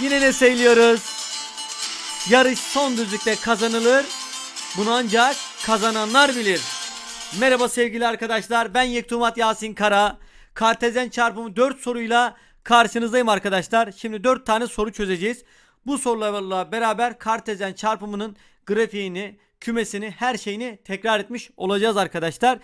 Yine ne söylüyoruz? Yarış son düzlükte kazanılır. Bunu ancak kazananlar bilir. Merhaba sevgili arkadaşlar. Ben Yektumat Yasin Kara. Kartezen çarpımı 4 soruyla karşınızdayım arkadaşlar. Şimdi 4 tane soru çözeceğiz. Bu sorularla beraber kartezen çarpımının grafiğini, kümesini, her şeyini tekrar etmiş olacağız arkadaşlar.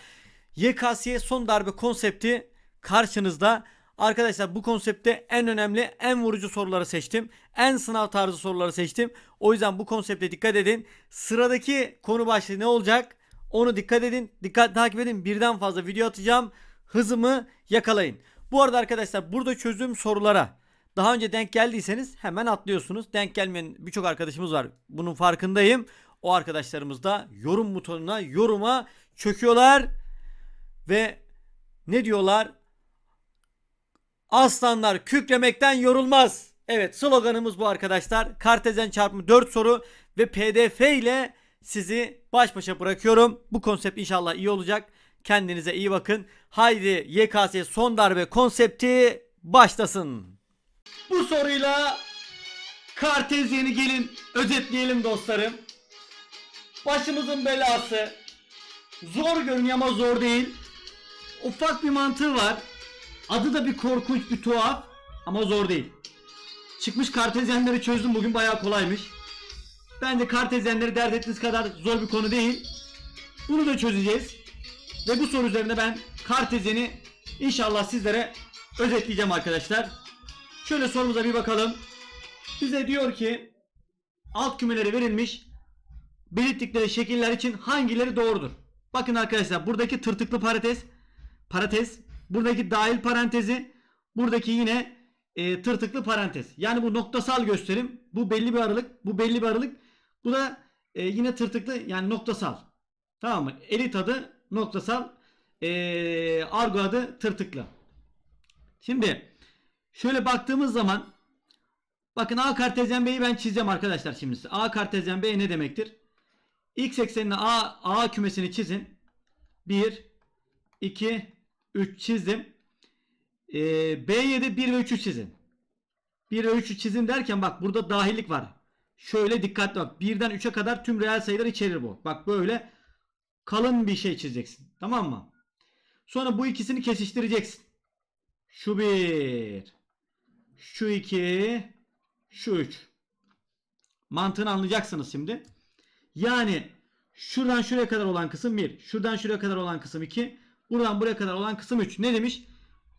YKS'ye son darbe konsepti karşınızda. Arkadaşlar bu konsepte en önemli en vurucu soruları seçtim. En sınav tarzı soruları seçtim. O yüzden bu konsepte dikkat edin. Sıradaki konu başlığı ne olacak? Onu dikkat edin. Dikkat takip edin. Birden fazla video atacağım. Hızımı yakalayın. Bu arada arkadaşlar burada çözüm sorulara daha önce denk geldiyseniz hemen atlıyorsunuz. Denk gelmeyen birçok arkadaşımız var. Bunun farkındayım. O arkadaşlarımız da yorum butonuna, yoruma çöküyorlar ve ne diyorlar? Aslanlar kükremekten yorulmaz. Evet sloganımız bu arkadaşlar. Kartezen çarpımı 4 soru ve pdf ile sizi baş başa bırakıyorum. Bu konsept inşallah iyi olacak. Kendinize iyi bakın. Haydi YKS son darbe konsepti başlasın. Bu soruyla Kartezyen'i gelin özetleyelim dostlarım. Başımızın belası. Zor görünüyor ama zor değil. Ufak bir mantığı var. Adı da bir korkunç, bir tuhaf ama zor değil. Çıkmış kartezyenleri çözdüm bugün bayağı kolaymış. Bence kartezyenleri dert ettiğiniz kadar zor bir konu değil. Bunu da çözeceğiz. Ve bu soru üzerinde ben kartezyeni inşallah sizlere özetleyeceğim arkadaşlar. Şöyle sorumuza bir bakalım. Bize diyor ki alt kümeleri verilmiş belirttikleri şekiller için hangileri doğrudur? Bakın arkadaşlar buradaki tırtıklı parantez parantez Buradaki dahil parantezi buradaki yine e, tırtıklı parantez. Yani bu noktasal gösterim. Bu belli bir aralık. Bu belli bir aralık. Bu da e, yine tırtıklı yani noktasal. Tamam mı? Elit adı noktasal. E, argo adı tırtıklı. Şimdi şöyle baktığımız zaman bakın A kartezyen B'yi ben çizeceğim arkadaşlar şimdi. A kartezyen B ne demektir? X eksenine A, A kümesini çizin. 1 2 3 çizdim. E, B7 1 ve 3'ü çizin. 1 ve 3'ü çizin derken bak burada dahillik var. Şöyle dikkatli bak. 1'den 3'e kadar tüm reel sayılar içerir bu. Bak böyle kalın bir şey çizeceksin. Tamam mı? Sonra bu ikisini kesiştireceksin. Şu 1. Şu 2. Şu 3. Mantığını anlayacaksınız şimdi. Yani şuradan şuraya kadar olan kısım 1. Şuradan şuraya kadar olan kısım 2. Buradan buraya kadar olan kısım 3. Ne demiş?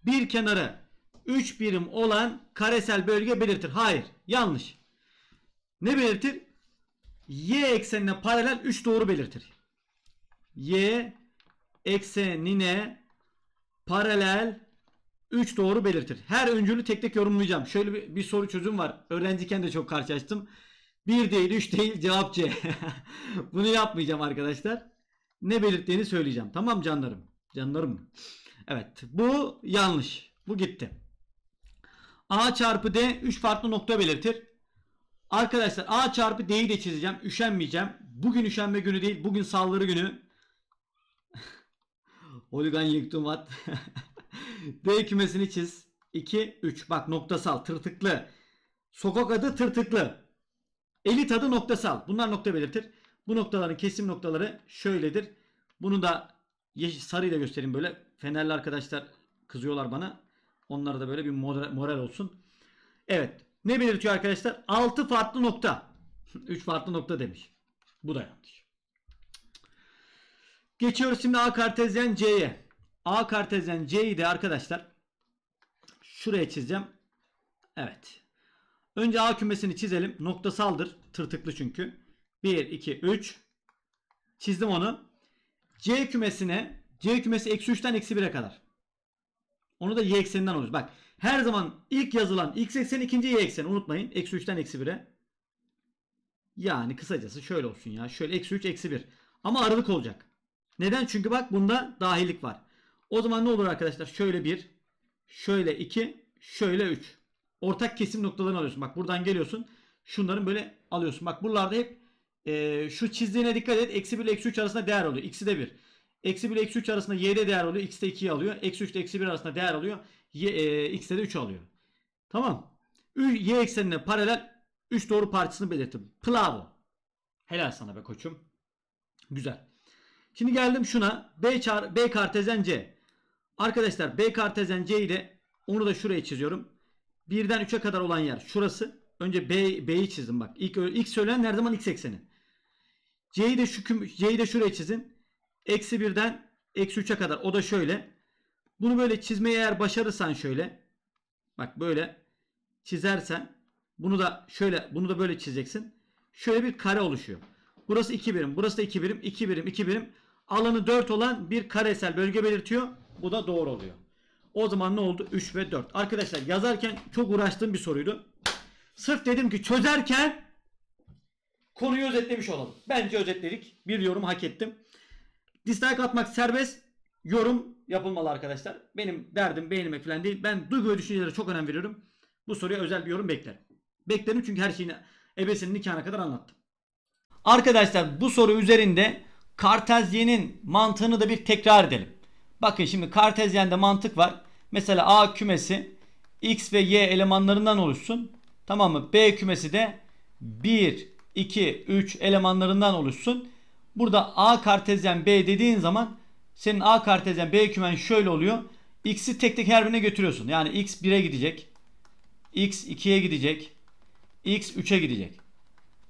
Bir kenarı 3 birim olan karesel bölge belirtir. Hayır. Yanlış. Ne belirtir? Y eksenine paralel 3 doğru belirtir. Y eksenine paralel 3 doğru belirtir. Her öncülü tek tek yorumlayacağım. Şöyle bir, bir soru çözüm var. Öğrenciyken de çok karşılaştım. 1 değil 3 değil cevap C. Bunu yapmayacağım arkadaşlar. Ne belirttiğini söyleyeceğim. Tamam canlarım. Canlarım. Evet bu yanlış. Bu gitti. A çarpı D 3 farklı nokta belirtir. Arkadaşlar A çarpı D'yi de çizeceğim. Üşenmeyeceğim. Bugün üşenme günü değil. Bugün saldırı günü. Oligan yıktım yıktumat. D kümesini çiz. 2, 3. Bak noktasal tırtıklı. Sokak adı tırtıklı. Elit adı noktasal. Bunlar nokta belirtir. Bu noktaların kesim noktaları şöyledir. Bunu da yeşil, sarıyla göstereyim böyle. Fenerli arkadaşlar kızıyorlar bana. Onlara da böyle bir moral, moral olsun. Evet. Ne belirtiyor arkadaşlar? 6 farklı nokta. 3 farklı nokta demiş. Bu da yanlış. Geçiyoruz şimdi A kartezyen C'ye. A kartezyen C'yi de arkadaşlar şuraya çizeceğim. Evet. Önce A kümesini çizelim. Noktasaldır. Tırtıklı çünkü. 1, 2, 3. Çizdim onu. C kümesine C kümesi eksi 3'ten eksi 1'e kadar. Onu da y ekseninden alıyoruz. Bak her zaman ilk yazılan x ekseni ikinci y ekseni unutmayın. Eksi 3'ten eksi 1'e. Yani kısacası şöyle olsun ya. Şöyle eksi 3 eksi 1. Ama aralık olacak. Neden? Çünkü bak bunda dahillik var. O zaman ne olur arkadaşlar? Şöyle 1, şöyle 2, şöyle 3. Ortak kesim noktalarını alıyorsun. Bak buradan geliyorsun. Şunların böyle alıyorsun. Bak buralarda hep e, şu çizdiğine dikkat et. Eksi 1 ile eksi 3 arasında değer oluyor. X'i de 1. Eksi 1 ile eksi 3 arasında y'de değer oluyor. X de 2'yi alıyor. Eksi 3 ile eksi 1 arasında değer alıyor. Y, e, X'de de 3 alıyor. Tamam. Y eksenine paralel 3 doğru parçasını belirttim. Plavo. Helal sana be koçum. Güzel. Şimdi geldim şuna. B, çar, B kartezen C. Arkadaşlar B kartezen C ile onu da şuraya çiziyorum. 1'den 3'e kadar olan yer şurası. Önce B, B'yi çizdim bak. İlk, ilk söylenen her zaman x ekseni. C'yi de şu C'yi de şuraya çizin. Eksi birden eksi 3'e kadar. O da şöyle. Bunu böyle çizmeyi eğer başarırsan şöyle. Bak böyle çizersen bunu da şöyle bunu da böyle çizeceksin. Şöyle bir kare oluşuyor. Burası 2 birim. Burası da 2 birim. 2 birim. 2 birim. Alanı 4 olan bir karesel bölge belirtiyor. Bu da doğru oluyor. O zaman ne oldu? 3 ve 4. Arkadaşlar yazarken çok uğraştığım bir soruydu. Sırf dedim ki çözerken Konuyu özetlemiş olalım. Bence özetledik. Bir yorum hak ettim. Dislike atmak serbest. Yorum yapılmalı arkadaşlar. Benim derdim beğenmek falan değil. Ben duygu ve düşüncelere çok önem veriyorum. Bu soruya özel bir yorum beklerim. Beklerim çünkü her şeyini ebesinin nikahına kadar anlattım. Arkadaşlar bu soru üzerinde Kartezyen'in mantığını da bir tekrar edelim. Bakın şimdi Kartezyen'de mantık var. Mesela A kümesi x ve y elemanlarından oluşsun. Tamam mı? B kümesi de 1, 2, 3 elemanlarından oluşsun. Burada A kartezyen B dediğin zaman senin A kartezyen B kümen şöyle oluyor. X'i tek tek her birine götürüyorsun. Yani X 1'e gidecek. X 2'ye gidecek. X 3'e gidecek.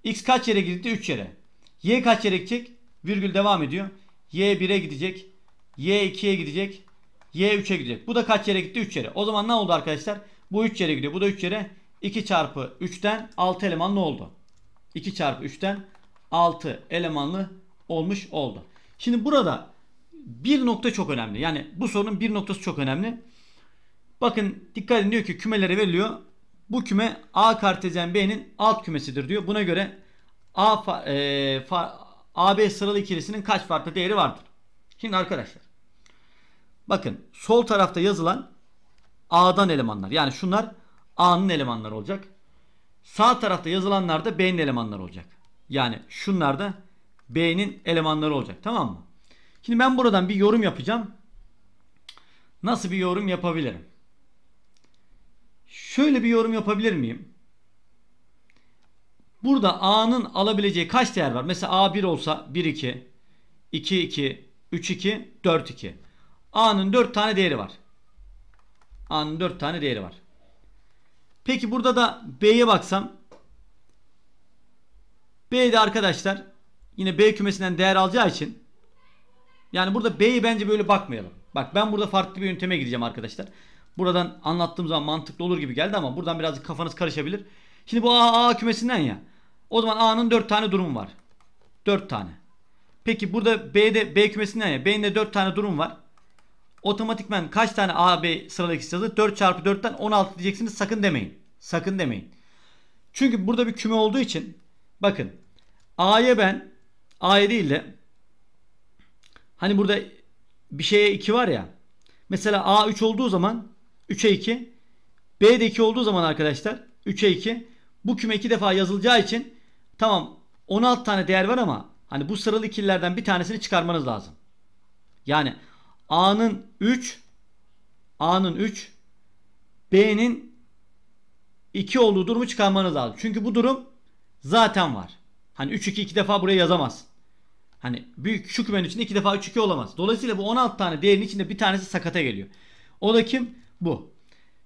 X kaç yere gitti? 3 yere. Y kaç yere gidecek? Virgül devam ediyor. Y 1'e gidecek. Y 2'ye gidecek. Y 3'e gidecek. Bu da kaç yere gitti? 3 yere. O zaman ne oldu arkadaşlar? Bu 3 yere gidiyor. Bu da 3 yere. 2 çarpı 3'ten 6 eleman ne oldu? 2 çarpı 3'ten 6 elemanlı olmuş oldu. Şimdi burada bir nokta çok önemli. Yani bu sorunun bir noktası çok önemli. Bakın dikkat edin diyor ki kümelere veriliyor. Bu küme A kartezyen B'nin alt kümesidir diyor. Buna göre A fa, e, fa, AB sıralı ikilisinin kaç farklı değeri vardır? Şimdi arkadaşlar bakın sol tarafta yazılan A'dan elemanlar. Yani şunlar A'nın elemanları olacak. Sağ tarafta yazılanlar da B'nin elemanları olacak. Yani şunlar da B'nin elemanları olacak. Tamam mı? Şimdi ben buradan bir yorum yapacağım. Nasıl bir yorum yapabilirim? Şöyle bir yorum yapabilir miyim? Burada A'nın alabileceği kaç değer var? Mesela A1 olsa 1 2 2 2 3 2 4 2. A'nın 4 tane değeri var. A'nın 4 tane değeri var. Peki burada da B'ye baksam. B'de arkadaşlar yine B kümesinden değer alacağı için yani burada B'yi bence böyle bakmayalım. Bak ben burada farklı bir yönteme gideceğim arkadaşlar. Buradan anlattığım zaman mantıklı olur gibi geldi ama buradan birazcık kafanız karışabilir. Şimdi bu A, A kümesinden ya. O zaman A'nın 4 tane durumu var. 4 tane. Peki burada B'de B kümesinden ya. B'nin de 4 tane durum var otomatikmen kaç tane A-B AB sıradaki yazı 4 çarpı 4'ten 16 diyeceksiniz sakın demeyin. Sakın demeyin. Çünkü burada bir küme olduğu için bakın A'ya ben A'ya değil de hani burada bir şeye 2 var ya mesela A 3 olduğu zaman 3'e 2 B de 2 olduğu zaman arkadaşlar 3'e 2 bu küme 2 defa yazılacağı için tamam 16 tane değer var ama hani bu sıralı ikililerden bir tanesini çıkarmanız lazım. Yani A'nın 3 A'nın 3 B'nin 2 olduğu durumu çıkarmanız lazım. Çünkü bu durum zaten var. Hani 3 2 2 defa buraya yazamaz. Hani büyük şu kümenin içinde 2 defa 3 2 olamaz. Dolayısıyla bu 16 tane değerin içinde bir tanesi sakata geliyor. O da kim? Bu.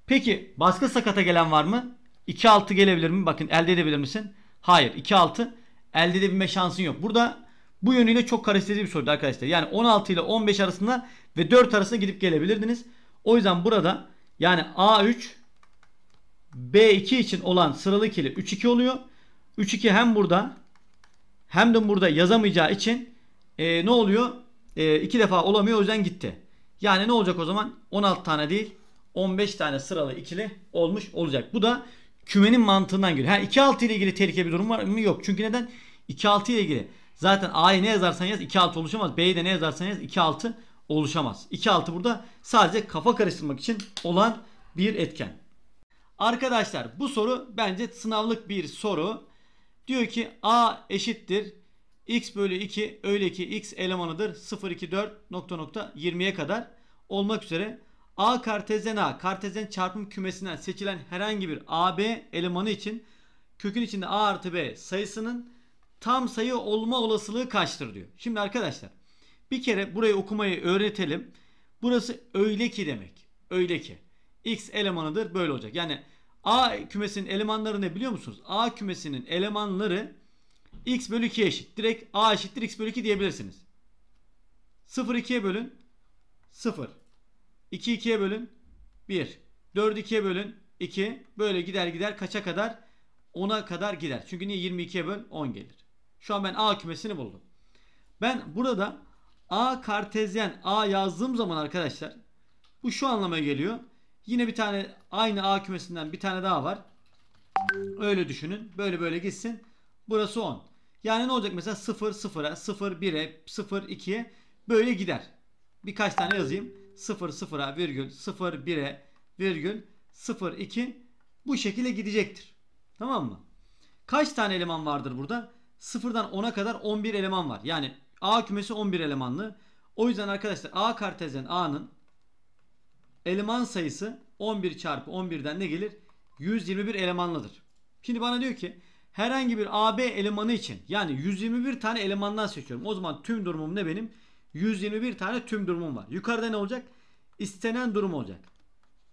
Peki baskı sakata gelen var mı? 2 6 gelebilir mi? Bakın elde edebilir misin? Hayır. 2 6 elde edebilme şansın yok. Burada bu yönüyle çok karıştırıcı bir soruydu arkadaşlar. Yani 16 ile 15 arasında ve 4 arasında gidip gelebilirdiniz. O yüzden burada yani A3 B2 için olan sıralı ikili 3-2 oluyor. 3-2 hem burada hem de burada yazamayacağı için e, ne oluyor? E, iki defa olamıyor o yüzden gitti. Yani ne olacak o zaman? 16 tane değil 15 tane sıralı ikili olmuş olacak. Bu da kümenin mantığından geliyor. Ha 2-6 ile ilgili tehlikeli bir durum var mı? Yok. Çünkü neden? 2-6 ile ilgili Zaten A'yı ne yazarsan yaz 2 6 oluşamaz. B'yi de ne yazarsan yaz 2 6 oluşamaz. 2 6 burada sadece kafa karıştırmak için olan bir etken. Arkadaşlar bu soru bence sınavlık bir soru. Diyor ki A eşittir x bölü 2 öyle ki x elemanıdır 0 2 4 nokta nokta 20'ye kadar olmak üzere A kartezyen A kartezyen çarpım kümesinden seçilen herhangi bir AB elemanı için kökün içinde A artı B sayısının tam sayı olma olasılığı kaçtır diyor. Şimdi arkadaşlar bir kere burayı okumayı öğretelim. Burası öyle ki demek. Öyle ki. X elemanıdır böyle olacak. Yani A kümesinin elemanları ne biliyor musunuz? A kümesinin elemanları x bölü 2 eşit. Direkt A eşittir x bölü 2 diyebilirsiniz. 0 2'ye bölün 0. 2 2'ye bölün 1. 4 2'ye bölün 2. Böyle gider gider kaça kadar? 10'a kadar gider. Çünkü niye 22'ye böl 10 gelir. Şu an ben A kümesini buldum. Ben burada A kartezyen A yazdığım zaman arkadaşlar bu şu anlama geliyor. Yine bir tane aynı A kümesinden bir tane daha var. Öyle düşünün. Böyle böyle gitsin. Burası 10. Yani ne olacak mesela 0 0'a 0 1'e 0 2'ye böyle gider. Birkaç tane yazayım. 0 0'a virgül 0 1'e virgül 0 2 bu şekilde gidecektir. Tamam mı? Kaç tane eleman vardır burada? Sıfırdan 10'a kadar 11 eleman var. Yani A kümesi 11 elemanlı. O yüzden arkadaşlar A kartezyen A'nın eleman sayısı 11 çarpı 11'den ne gelir? 121 elemanlıdır. Şimdi bana diyor ki herhangi bir AB elemanı için yani 121 tane elemandan seçiyorum. O zaman tüm durumum ne benim? 121 tane tüm durumum var. Yukarıda ne olacak? İstenen durum olacak.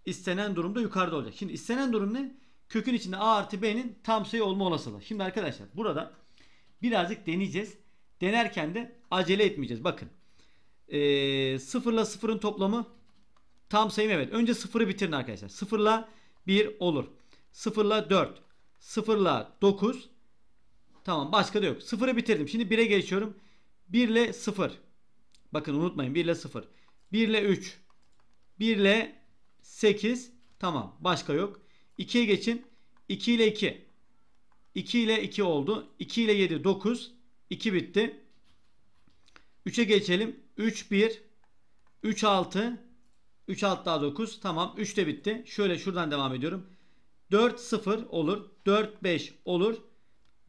İstenen durumda yukarıda olacak. Şimdi istenen durum ne? Kökün içinde A artı B'nin tam sayı olma olasılığı. Şimdi arkadaşlar burada birazcık deneyeceğiz. Denerken de acele etmeyeceğiz. Bakın. Ee, 0 ile toplamı tam sayım evet. Önce sıfırı bitirin arkadaşlar. sıfırla bir olur. sıfırla dört sıfırla dokuz Tamam başka da yok. sıfırı bitirdim. Şimdi bir'e geçiyorum. 1 ile 0. Bakın unutmayın 1 ile 0. 1 ile 3. 1 ile 8. Tamam başka yok. 2'ye geçin. 2 ile 2. 2 ile 2 oldu. 2 ile 7 9. 2 bitti. 3'e geçelim. 3 1 3 6 3 6 daha 9. Tamam. 3 de bitti. Şöyle şuradan devam ediyorum. 4 0 olur. 4 5 olur.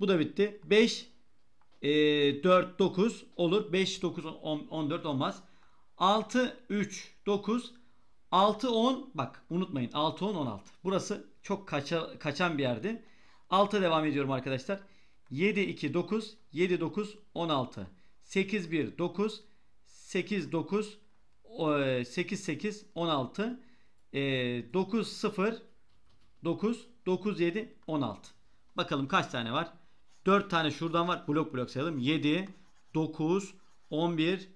Bu da bitti. 5 e, 4 9 olur. 5 9 10, 14 olmaz. 6 3 9 6 10 bak unutmayın 6 10 16. Burası çok kaça, kaçan bir yerdi. 6 devam ediyorum arkadaşlar. 7 2 9 7 9 16 8 1 9 8 9 8 8 16 9 0 9 9 7 16 Bakalım kaç tane var? 4 tane şuradan var. Blok blok sayalım. 7 9 11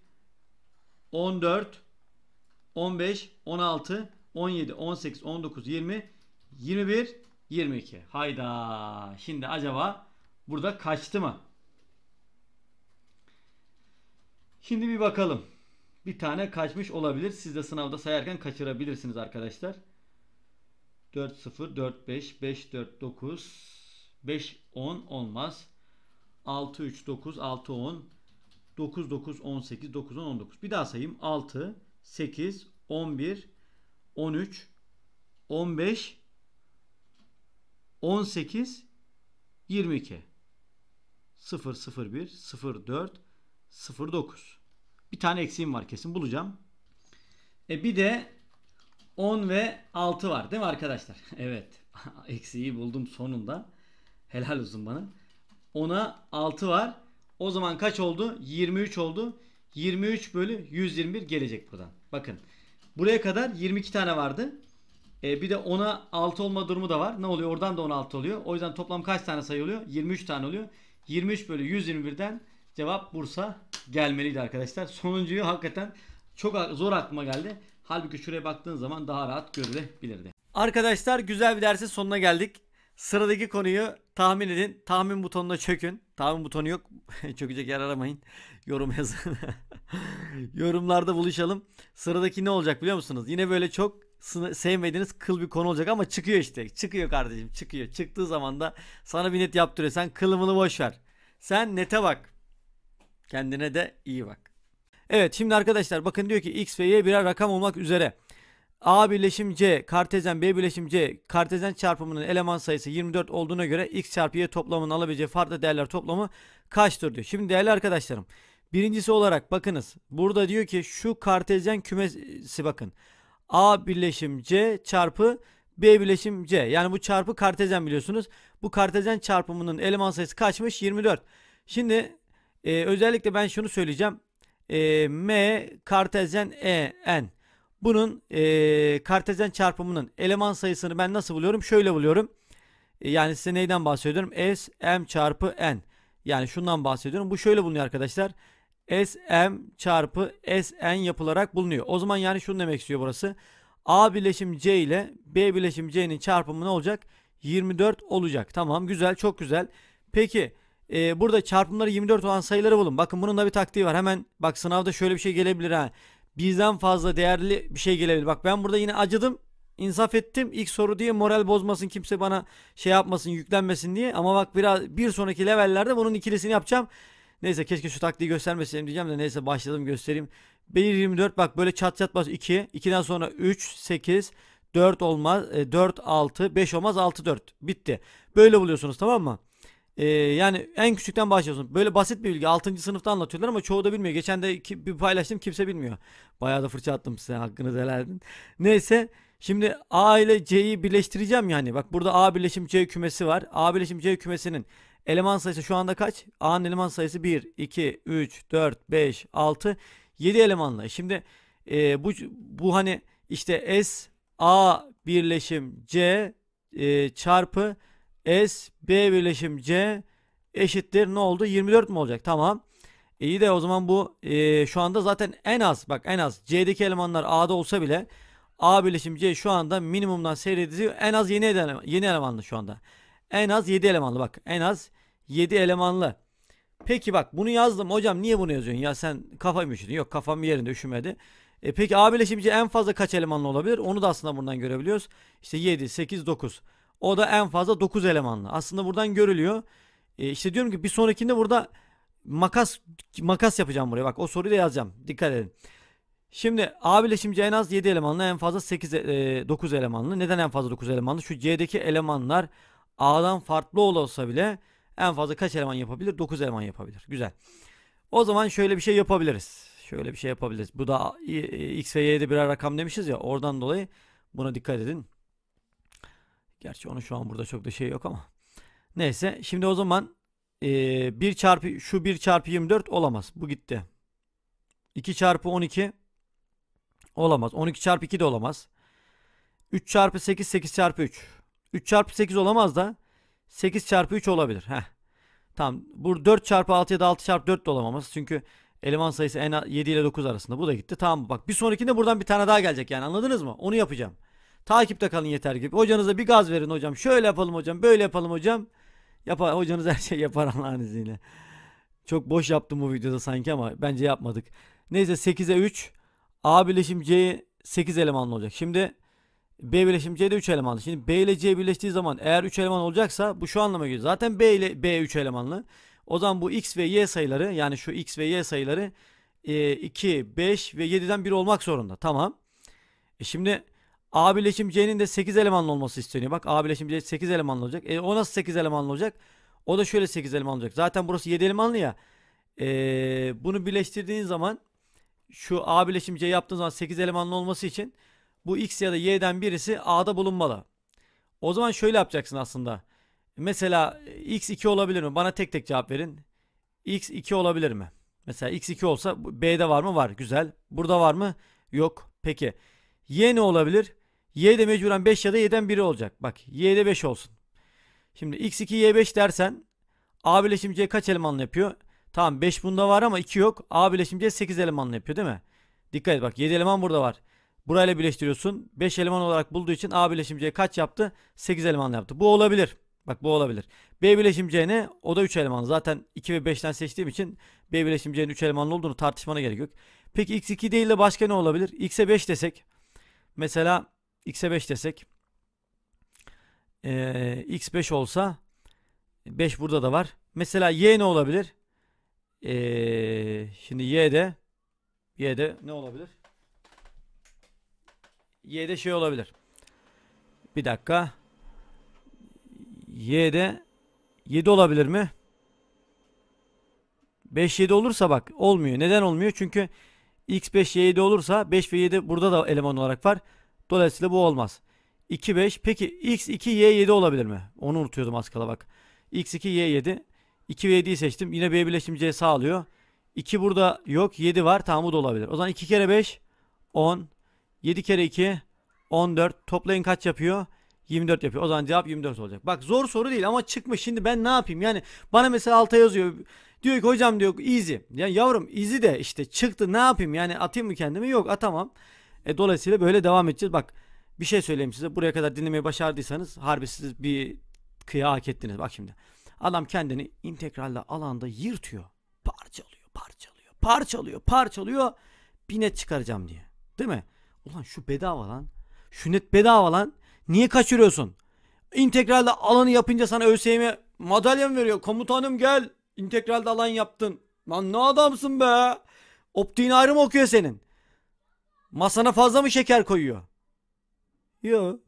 14 15 16 17 18 19 20 21 22. Hayda. Şimdi acaba burada kaçtı mı? Şimdi bir bakalım. Bir tane kaçmış olabilir. Siz de sınavda sayarken kaçırabilirsiniz arkadaşlar. 4 0 4 5 5 4 9 5 10 olmaz. 6 3 9 6 10 9 9 18 9 10 19. Bir daha sayayım. 6 8 11 13 15 18 22 001 04 09 bir tane eksiğim var kesin bulacağım. E bir de 10 ve 6 var değil mi arkadaşlar? Evet. Eksiği buldum sonunda. Helal olsun bana. 10'a 6 var. O zaman kaç oldu? 23 oldu. 23 bölü 121 gelecek buradan. Bakın. Buraya kadar 22 tane vardı. E, bir de ona 6 olma durumu da var. Ne oluyor? Oradan da 16 oluyor. O yüzden toplam kaç tane sayı oluyor? 23 tane oluyor. 23 bölü 121'den cevap Bursa gelmeliydi arkadaşlar. Sonuncuyu hakikaten çok zor aklıma geldi. Halbuki şuraya baktığın zaman daha rahat görülebilirdi. Arkadaşlar güzel bir dersin sonuna geldik. Sıradaki konuyu tahmin edin. Tahmin butonuna çökün. Tahmin butonu yok. Çökecek yer aramayın. Yorum yazın. Yorumlarda buluşalım. Sıradaki ne olacak biliyor musunuz? Yine böyle çok sevmediğiniz kıl bir konu olacak ama çıkıyor işte. Çıkıyor kardeşim çıkıyor. Çıktığı zaman da sana bir net yaptırıyor. Sen kılımını boş ver. Sen nete bak. Kendine de iyi bak. Evet şimdi arkadaşlar bakın diyor ki x ve y birer rakam olmak üzere. A birleşim C, kartezyen B birleşim C, kartezyen çarpımının eleman sayısı 24 olduğuna göre x çarpı y toplamının alabileceği farklı değerler toplamı kaçtır diyor. Şimdi değerli arkadaşlarım birincisi olarak bakınız burada diyor ki şu kartezyen kümesi bakın A birleşim C çarpı B birleşim C. Yani bu çarpı kartezyen biliyorsunuz. Bu kartezyen çarpımının eleman sayısı kaçmış? 24. Şimdi e, özellikle ben şunu söyleyeceğim. E, M kartezyen E N. Bunun e, kartezyen çarpımının eleman sayısını ben nasıl buluyorum? Şöyle buluyorum. E, yani size neyden bahsediyorum? S M çarpı N. Yani şundan bahsediyorum. Bu şöyle bulunuyor arkadaşlar. Arkadaşlar. SM çarpı SN yapılarak bulunuyor. O zaman yani şunu demek istiyor burası. A bileşim C ile B bileşim C'nin çarpımı ne olacak? 24 olacak. Tamam güzel çok güzel. Peki e, burada çarpımları 24 olan sayıları bulun. Bakın bunun da bir taktiği var. Hemen bak sınavda şöyle bir şey gelebilir ha. Bizden fazla değerli bir şey gelebilir. Bak ben burada yine acıdım. İnsaf ettim. İlk soru diye moral bozmasın kimse bana şey yapmasın yüklenmesin diye. Ama bak biraz bir sonraki levellerde bunun ikilisini yapacağım. Neyse keşke şu taktiği göstermeseydim diyeceğim de neyse başladım göstereyim. 1.24 bak böyle çat çat bas 2. 2'den sonra 3, 8, 4 olmaz. 4, 6, 5 olmaz 6, 4. Bitti. Böyle buluyorsunuz tamam mı? Ee, yani en küçükten başlıyorsun. Böyle basit bir bilgi. 6. sınıfta anlatıyorlar ama çoğu da bilmiyor. Geçen de ki, bir paylaştım kimse bilmiyor. Bayağı da fırça attım size hakkınızı helal edin. Neyse şimdi A ile C'yi birleştireceğim yani. Bak burada A birleşim C kümesi var. A birleşim C kümesinin Eleman sayısı şu anda kaç? A'nın eleman sayısı 1, 2, 3, 4, 5, 6, 7 elemanla. Şimdi e, bu, bu hani işte S, A birleşim C e, çarpı S, B birleşim C eşittir. Ne oldu? 24 mi olacak? Tamam. E, iyi de o zaman bu e, şu anda zaten en az bak en az C'deki elemanlar A'da olsa bile A birleşim C şu anda minimumdan seyrediliyor. En az yeni, eleman, yeni elemanlı şu anda. En az 7 elemanlı bak. En az 7 elemanlı. Peki bak bunu yazdım hocam niye bunu yazıyorsun ya sen kafayı mı üşüdü yok kafam yerinde üşümedi. E peki abileşimci en fazla kaç elemanlı olabilir onu da aslında buradan görebiliyoruz. İşte 7, 8, 9 o da en fazla 9 elemanlı aslında buradan görülüyor. E işte diyorum ki bir sonrakinde burada makas makas yapacağım buraya bak o soruyu da yazacağım dikkat edin. Şimdi abileşimci en az 7 elemanlı en fazla 8 e, 9 elemanlı. Neden en fazla 9 elemanlı? Şu C'deki elemanlar A'dan farklı olsa bile en fazla kaç eleman yapabilir? 9 eleman yapabilir. Güzel. O zaman şöyle bir şey yapabiliriz. Şöyle bir şey yapabiliriz. Bu da e, x ve y'de birer rakam demişiz ya. Oradan dolayı buna dikkat edin. Gerçi onu şu an burada çok da şey yok ama. Neyse. Şimdi o zaman e, 1 çarpı şu 1 çarpı 24 olamaz. Bu gitti. 2 çarpı 12 olamaz. 12 çarpı 2 de olamaz. 3 çarpı 8 8 çarpı 3. 3 çarpı 8 olamaz da 8 çarpı 3 olabilir. Heh. Tamam. Bu 4 çarpı 6 ya da 6 çarpı 4 de olamaması. Çünkü eleman sayısı en 7 ile 9 arasında. Bu da gitti. Tamam bak bir sonrakinde buradan bir tane daha gelecek yani anladınız mı? Onu yapacağım. Takipte kalın yeter gibi. Hocanıza bir gaz verin hocam. Şöyle yapalım hocam. Böyle yapalım hocam. Yapar, hocanız her şeyi yapar Allah'ın izniyle. Çok boş yaptım bu videoda sanki ama bence yapmadık. Neyse 8'e 3. A birleşim C'ye 8 elemanlı olacak. Şimdi B birleşim C'de 3 elemanlı. Şimdi B ile C birleştiği zaman eğer 3 eleman olacaksa bu şu anlama geliyor. Zaten B ile B 3 elemanlı. O zaman bu X ve Y sayıları yani şu X ve Y sayıları e, 2, 5 ve 7'den biri olmak zorunda. Tamam. E şimdi A birleşim C'nin de 8 elemanlı olması isteniyor. Bak A birleşim C 8 elemanlı olacak. E o nasıl 8 elemanlı olacak? O da şöyle 8 elemanlı olacak. Zaten burası 7 elemanlı ya. E, bunu birleştirdiğin zaman şu A birleşim C yaptığın zaman 8 elemanlı olması için bu x ya da y'den birisi a'da bulunmalı. O zaman şöyle yapacaksın aslında. Mesela e, x2 olabilir mi? Bana tek tek cevap verin. x2 olabilir mi? Mesela x2 olsa b'de var mı? Var. Güzel. Burada var mı? Yok. Peki. y ne olabilir? y de mecburen 5 ya da y'den biri olacak. Bak y'de 5 olsun. Şimdi x2 y5 dersen a bileşim c kaç elemanla yapıyor? Tamam 5 bunda var ama 2 yok. A bileşim C 8 elemanla yapıyor değil mi? Dikkat et bak 7 eleman burada var. Burayla birleştiriyorsun. 5 eleman olarak bulduğu için A birleşim C kaç yaptı? 8 eleman yaptı. Bu olabilir. Bak bu olabilir. B birleşim C ne? O da 3 eleman. Zaten 2 ve 5'ten seçtiğim için B birleşim C'nin 3 elemanlı olduğunu tartışmana gerek yok. Peki X2 değil de başka ne olabilir? X'e 5 desek. Mesela X'e 5 desek. Ee, X5 olsa 5 burada da var. Mesela Y ne olabilir? Ee, şimdi Y'de Y'de ne olabilir? Y'de şey olabilir. Bir dakika. Y'de 7 olabilir mi? 5 7 olursa bak olmuyor. Neden olmuyor? Çünkü x 5 y 7 olursa 5 ve 7 burada da eleman olarak var. Dolayısıyla bu olmaz. 2 5 peki x 2 y 7 olabilir mi? Onu unutuyordum az kala bak. x 2 y 7 2 ve 7'yi seçtim. Yine B birleşim C sağlıyor. 2 burada yok. 7 var. Tamam bu da olabilir. O zaman 2 kere 5 10 7 kere 2 14. Toplayın kaç yapıyor? 24 yapıyor. O zaman cevap 24 olacak. Bak zor soru değil ama çıkmış. Şimdi ben ne yapayım? Yani bana mesela alta yazıyor. Diyor ki hocam diyor easy. Yani yavrum easy de işte çıktı ne yapayım? Yani atayım mı kendimi? Yok atamam. E, dolayısıyla böyle devam edeceğiz. Bak bir şey söyleyeyim size. Buraya kadar dinlemeyi başardıysanız harbi siz bir kıya hak ettiniz. Bak şimdi. Adam kendini integralde alanda yırtıyor. Parçalıyor, parçalıyor, parçalıyor, parçalıyor. Bine çıkaracağım diye. Değil mi? Ulan şu bedava lan. Şu net bedava lan. Niye kaçırıyorsun? İntegralde alanı yapınca sana ÖSYM madalya mı veriyor? Komutanım gel. İntegralde alan yaptın. Lan ne adamsın be. Optiğin ayrı mı okuyor senin? Masana fazla mı şeker koyuyor? Yok.